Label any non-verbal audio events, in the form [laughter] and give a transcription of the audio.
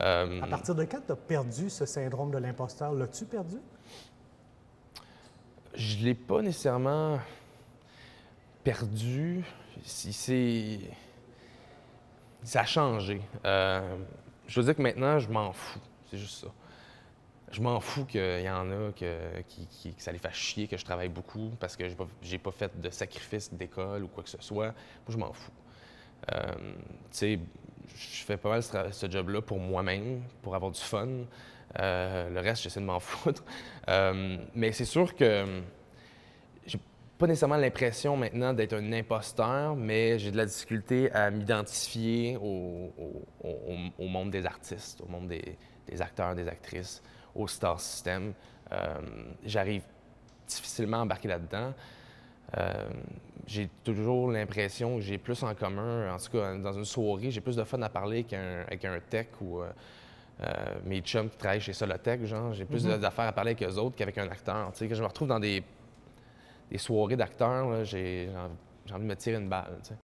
Euh, à partir de quand tu as perdu ce syndrome de l'imposteur? L'as-tu perdu? Je ne l'ai pas nécessairement perdu. c'est. Ça a changé. Euh, je veux dire que maintenant, je m'en fous. C'est juste ça. Je m'en fous qu'il y en a que, qui, ça les fasse chier, que je travaille beaucoup parce que j'ai pas, pas fait de sacrifice d'école ou quoi que ce soit. Moi, je m'en fous. Euh, tu sais, je fais pas mal ce, job-là pour moi-même, pour avoir du fun. Euh, le reste, j'essaie de m'en [laughs] foutre. Euh, mais c'est sûr que hum, j'ai pas nécessairement l'impression maintenant d'être un imposteur, mais j'ai de la difficulté à m'identifier au, monde des artistes, au monde des, acteurs, des actrices, au star system. Euh, j'arrive difficilement à embarquer là-dedans j'ai toujours l'impression que j'ai plus en commun, en tout cas dans une soirée, j'ai plus de fun à parler qu'un, un tech ou euh, euh, mes chums qui travaillent chez Solotech, genre, j'ai plus mhm. d'affaires à parler avec eux autres qu'avec un acteur. Tu quand je me retrouve dans des, des soirées d'acteurs, j'ai, envie de me tirer une balle. Tu sais.